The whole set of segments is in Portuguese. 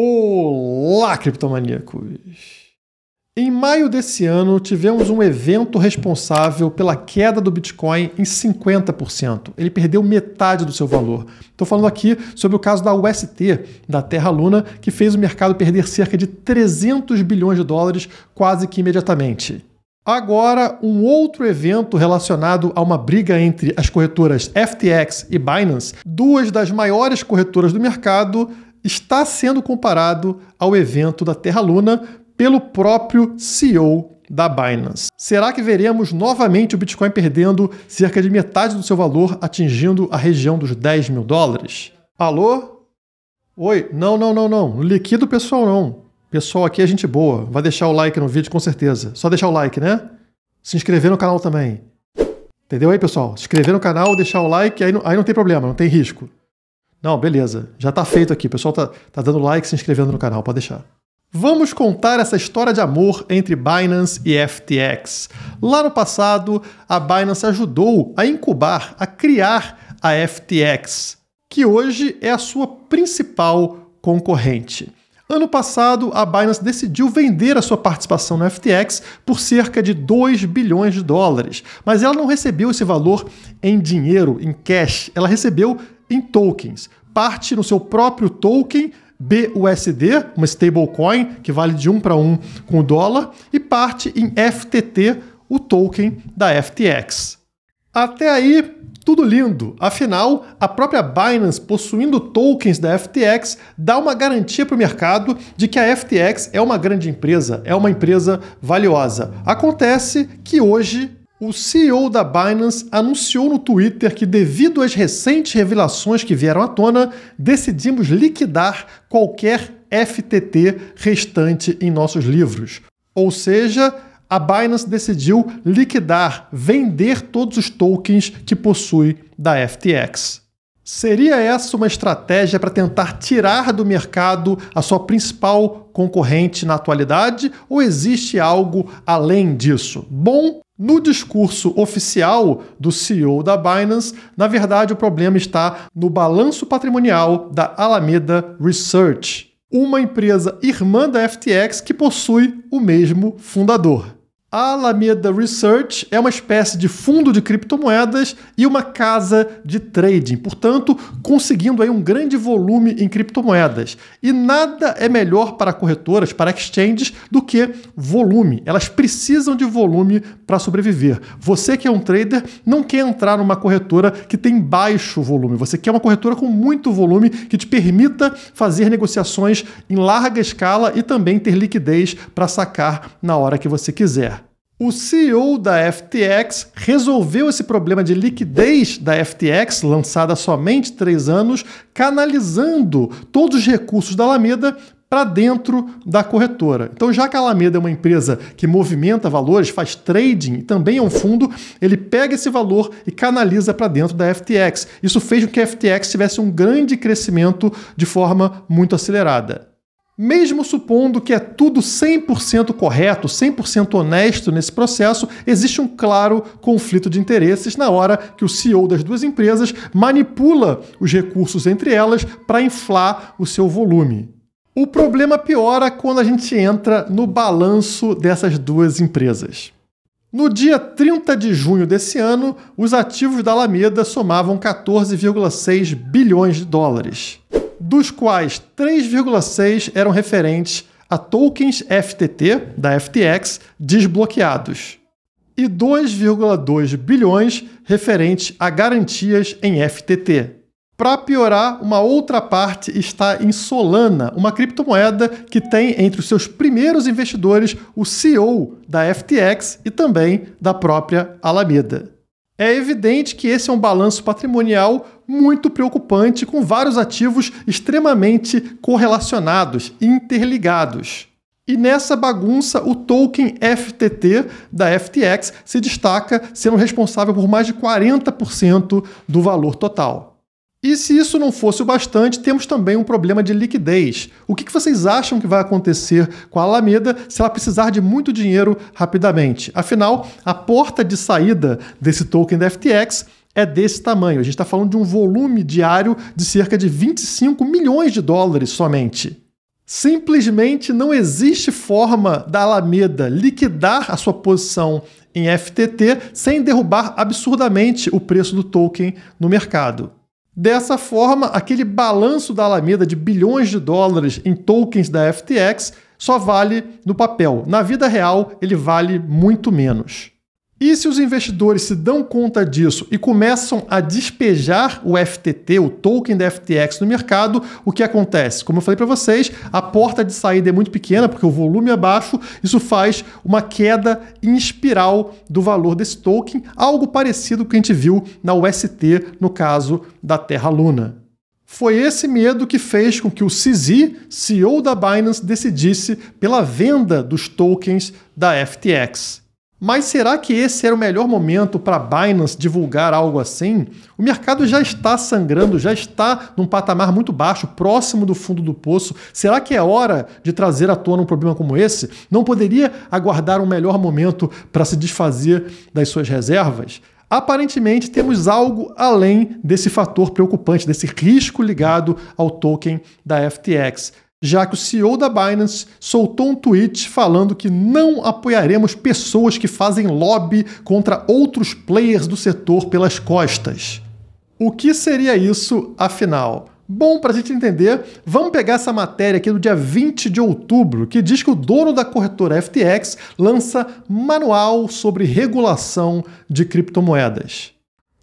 Olá, criptomaníacos! Em maio desse ano, tivemos um evento responsável pela queda do Bitcoin em 50%. Ele perdeu metade do seu valor. Estou falando aqui sobre o caso da UST, da Terra Luna, que fez o mercado perder cerca de 300 bilhões de dólares quase que imediatamente. Agora, um outro evento relacionado a uma briga entre as corretoras FTX e Binance, duas das maiores corretoras do mercado, está sendo comparado ao evento da Terra-Luna pelo próprio CEO da Binance. Será que veremos novamente o Bitcoin perdendo cerca de metade do seu valor, atingindo a região dos 10 mil dólares? Alô? Oi, não, não, não, não. Liquido pessoal não. Pessoal aqui é gente boa. Vai deixar o like no vídeo com certeza. Só deixar o like, né? Se inscrever no canal também. Entendeu aí, pessoal? Se inscrever no canal, deixar o like, aí não, aí não tem problema, não tem risco. Não, beleza, já está feito aqui. O pessoal tá, tá dando like, se inscrevendo no canal, pode deixar. Vamos contar essa história de amor entre Binance e FTX. Lá no passado, a Binance ajudou a incubar, a criar a FTX, que hoje é a sua principal concorrente. Ano passado, a Binance decidiu vender a sua participação na FTX por cerca de 2 bilhões de dólares, mas ela não recebeu esse valor em dinheiro, em cash, ela recebeu em tokens. Parte no seu próprio token BUSD, uma stablecoin que vale de um para um com o dólar, e parte em FTT, o token da FTX. Até aí, tudo lindo. Afinal, a própria Binance, possuindo tokens da FTX, dá uma garantia para o mercado de que a FTX é uma grande empresa, é uma empresa valiosa. Acontece que hoje o CEO da Binance anunciou no Twitter que, devido às recentes revelações que vieram à tona, decidimos liquidar qualquer FTT restante em nossos livros. Ou seja, a Binance decidiu liquidar, vender todos os tokens que possui da FTX. Seria essa uma estratégia para tentar tirar do mercado a sua principal concorrente na atualidade ou existe algo além disso? Bom, no discurso oficial do CEO da Binance, na verdade o problema está no balanço patrimonial da Alameda Research, uma empresa irmã da FTX que possui o mesmo fundador. A Alameda Research é uma espécie de fundo de criptomoedas e uma casa de trading, portanto, conseguindo aí um grande volume em criptomoedas. E nada é melhor para corretoras, para exchanges, do que volume. Elas precisam de volume para sobreviver. Você que é um trader não quer entrar numa corretora que tem baixo volume. Você quer uma corretora com muito volume que te permita fazer negociações em larga escala e também ter liquidez para sacar na hora que você quiser. O CEO da FTX resolveu esse problema de liquidez da FTX, lançada há somente três anos, canalizando todos os recursos da Alameda para dentro da corretora. Então, já que a Alameda é uma empresa que movimenta valores, faz trading e também é um fundo, ele pega esse valor e canaliza para dentro da FTX. Isso fez com que a FTX tivesse um grande crescimento de forma muito acelerada. Mesmo supondo que é tudo 100% correto, 100% honesto nesse processo, existe um claro conflito de interesses na hora que o CEO das duas empresas manipula os recursos entre elas para inflar o seu volume. O problema piora quando a gente entra no balanço dessas duas empresas. No dia 30 de junho desse ano, os ativos da Alameda somavam 14,6 bilhões de dólares dos quais 3,6 eram referentes a tokens FTT da FTX desbloqueados e 2,2 bilhões referentes a garantias em FTT. Para piorar, uma outra parte está em Solana, uma criptomoeda que tem entre os seus primeiros investidores o CEO da FTX e também da própria Alameda. É evidente que esse é um balanço patrimonial muito preocupante com vários ativos extremamente correlacionados, interligados. E nessa bagunça, o token FTT da FTX se destaca sendo responsável por mais de 40% do valor total. E se isso não fosse o bastante, temos também um problema de liquidez. O que vocês acham que vai acontecer com a Alameda se ela precisar de muito dinheiro rapidamente? Afinal, a porta de saída desse token da FTX é desse tamanho. A gente está falando de um volume diário de cerca de 25 milhões de dólares somente. Simplesmente não existe forma da Alameda liquidar a sua posição em FTT sem derrubar absurdamente o preço do token no mercado. Dessa forma, aquele balanço da Alameda de bilhões de dólares em tokens da FTX só vale no papel. Na vida real, ele vale muito menos. E se os investidores se dão conta disso e começam a despejar o FTT, o token da FTX no mercado, o que acontece? Como eu falei para vocês, a porta de saída é muito pequena porque o volume é baixo, isso faz uma queda em espiral do valor desse token, algo parecido com o que a gente viu na UST no caso da Terra Luna. Foi esse medo que fez com que o CZ, CEO da Binance, decidisse pela venda dos tokens da FTX. Mas será que esse era o melhor momento para a Binance divulgar algo assim? O mercado já está sangrando, já está num patamar muito baixo, próximo do fundo do poço. Será que é hora de trazer à tona um problema como esse? Não poderia aguardar um melhor momento para se desfazer das suas reservas? Aparentemente, temos algo além desse fator preocupante, desse risco ligado ao token da FTX já que o CEO da Binance soltou um tweet falando que não apoiaremos pessoas que fazem lobby contra outros players do setor pelas costas. O que seria isso, afinal? Bom, para a gente entender, vamos pegar essa matéria aqui do dia 20 de outubro, que diz que o dono da corretora FTX lança manual sobre regulação de criptomoedas.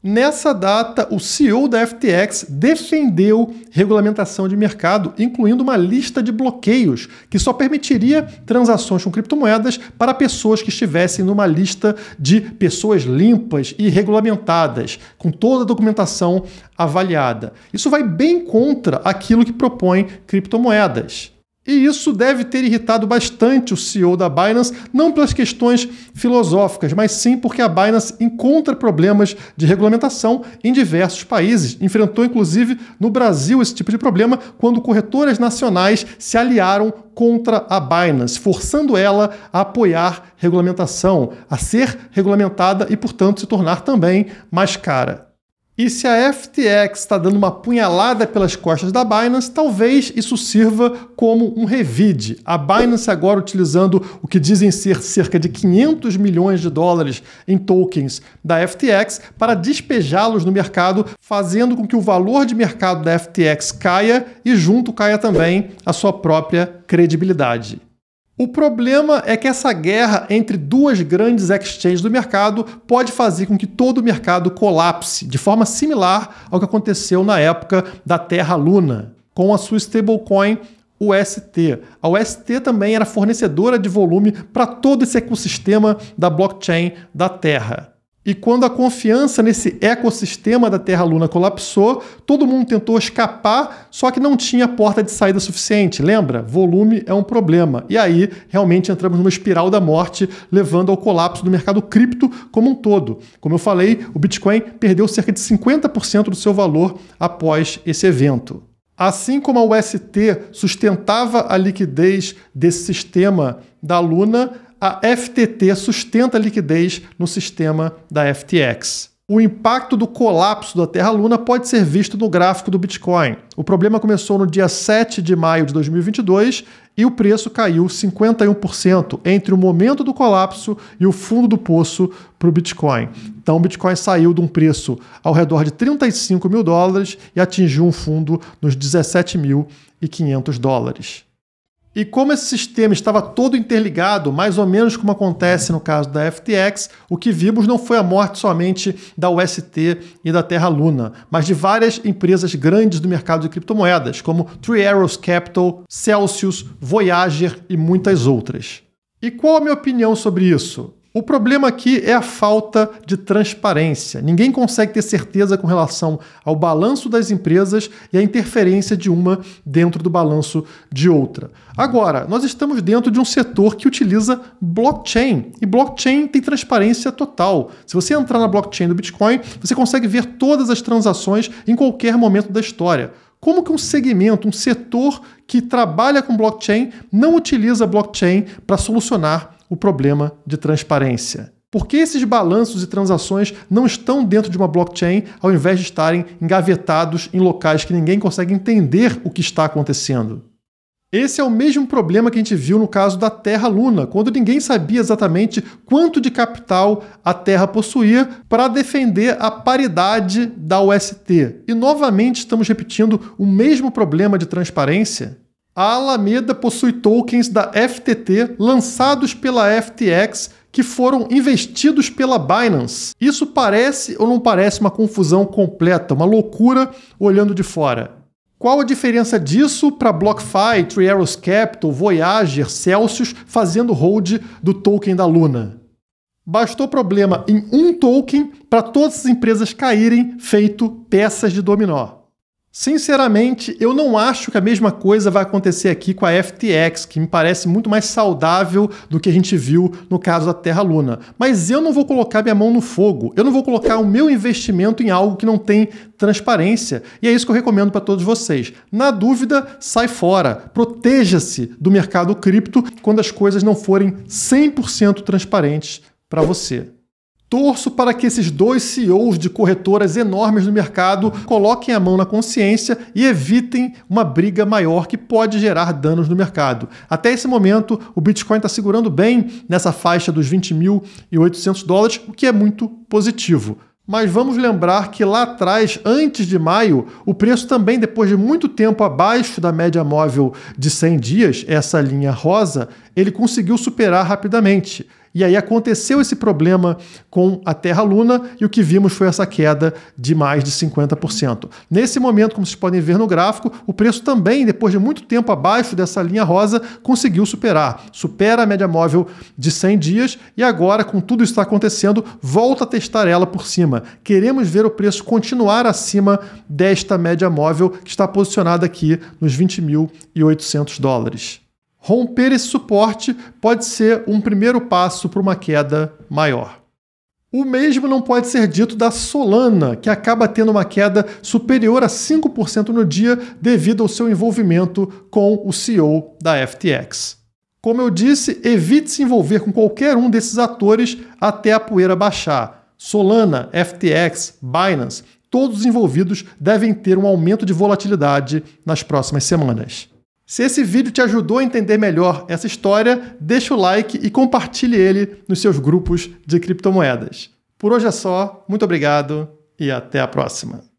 Nessa data, o CEO da FTX defendeu regulamentação de mercado, incluindo uma lista de bloqueios que só permitiria transações com criptomoedas para pessoas que estivessem numa lista de pessoas limpas e regulamentadas, com toda a documentação avaliada. Isso vai bem contra aquilo que propõe criptomoedas. E isso deve ter irritado bastante o CEO da Binance, não pelas questões filosóficas, mas sim porque a Binance encontra problemas de regulamentação em diversos países. Enfrentou, inclusive, no Brasil esse tipo de problema quando corretoras nacionais se aliaram contra a Binance, forçando ela a apoiar regulamentação, a ser regulamentada e, portanto, se tornar também mais cara. E se a FTX está dando uma punhalada pelas costas da Binance, talvez isso sirva como um revide. A Binance agora utilizando o que dizem ser cerca de 500 milhões de dólares em tokens da FTX para despejá-los no mercado, fazendo com que o valor de mercado da FTX caia e junto caia também a sua própria credibilidade. O problema é que essa guerra entre duas grandes exchanges do mercado pode fazer com que todo o mercado colapse, de forma similar ao que aconteceu na época da Terra Luna, com a sua stablecoin UST. A UST também era fornecedora de volume para todo esse ecossistema da blockchain da Terra. E quando a confiança nesse ecossistema da Terra-Luna colapsou, todo mundo tentou escapar, só que não tinha porta de saída suficiente. Lembra? Volume é um problema. E aí, realmente entramos numa espiral da morte, levando ao colapso do mercado cripto como um todo. Como eu falei, o Bitcoin perdeu cerca de 50% do seu valor após esse evento. Assim como a UST sustentava a liquidez desse sistema da Luna, a FTT sustenta a liquidez no sistema da FTX. O impacto do colapso da Terra Luna pode ser visto no gráfico do Bitcoin. O problema começou no dia 7 de maio de 2022 e o preço caiu 51% entre o momento do colapso e o fundo do poço para o Bitcoin. Então, o Bitcoin saiu de um preço ao redor de 35 mil dólares e atingiu um fundo nos 17.500 dólares. E como esse sistema estava todo interligado, mais ou menos como acontece no caso da FTX, o que vimos não foi a morte somente da UST e da Terra Luna, mas de várias empresas grandes do mercado de criptomoedas, como Three Arrows Capital, Celsius, Voyager e muitas outras. E qual a minha opinião sobre isso? O problema aqui é a falta de transparência. Ninguém consegue ter certeza com relação ao balanço das empresas e a interferência de uma dentro do balanço de outra. Agora, nós estamos dentro de um setor que utiliza blockchain e blockchain tem transparência total. Se você entrar na blockchain do Bitcoin, você consegue ver todas as transações em qualquer momento da história. Como que um segmento, um setor que trabalha com blockchain não utiliza blockchain para solucionar o problema de transparência. Por que esses balanços e transações não estão dentro de uma blockchain ao invés de estarem engavetados em locais que ninguém consegue entender o que está acontecendo? Esse é o mesmo problema que a gente viu no caso da Terra Luna, quando ninguém sabia exatamente quanto de capital a Terra possuía para defender a paridade da UST. E novamente estamos repetindo o mesmo problema de transparência a Alameda possui tokens da FTT lançados pela FTX que foram investidos pela Binance. Isso parece ou não parece uma confusão completa, uma loucura olhando de fora. Qual a diferença disso para BlockFi, Three Arrows Capital, Voyager, Celsius fazendo hold do token da Luna? Bastou problema em um token para todas as empresas caírem feito peças de dominó. Sinceramente, eu não acho que a mesma coisa vai acontecer aqui com a FTX, que me parece muito mais saudável do que a gente viu no caso da Terra Luna. Mas eu não vou colocar minha mão no fogo, eu não vou colocar o meu investimento em algo que não tem transparência. E é isso que eu recomendo para todos vocês. Na dúvida, sai fora, proteja-se do mercado cripto quando as coisas não forem 100% transparentes para você. Torço para que esses dois CEOs de corretoras enormes no mercado coloquem a mão na consciência e evitem uma briga maior que pode gerar danos no mercado. Até esse momento, o Bitcoin está segurando bem nessa faixa dos 20.800 dólares, o que é muito positivo. Mas vamos lembrar que lá atrás, antes de maio, o preço também, depois de muito tempo abaixo da média móvel de 100 dias, essa linha rosa, ele conseguiu superar rapidamente. E aí aconteceu esse problema com a Terra Luna e o que vimos foi essa queda de mais de 50%. Nesse momento, como vocês podem ver no gráfico, o preço também, depois de muito tempo abaixo dessa linha rosa, conseguiu superar. Supera a média móvel de 100 dias e agora, com tudo isso que está acontecendo, volta a testar ela por cima. Queremos ver o preço continuar acima desta média móvel que está posicionada aqui nos 20.800 dólares. Romper esse suporte pode ser um primeiro passo para uma queda maior. O mesmo não pode ser dito da Solana, que acaba tendo uma queda superior a 5% no dia devido ao seu envolvimento com o CEO da FTX. Como eu disse, evite se envolver com qualquer um desses atores até a poeira baixar. Solana, FTX, Binance, todos os envolvidos devem ter um aumento de volatilidade nas próximas semanas. Se esse vídeo te ajudou a entender melhor essa história, deixa o like e compartilhe ele nos seus grupos de criptomoedas. Por hoje é só, muito obrigado e até a próxima.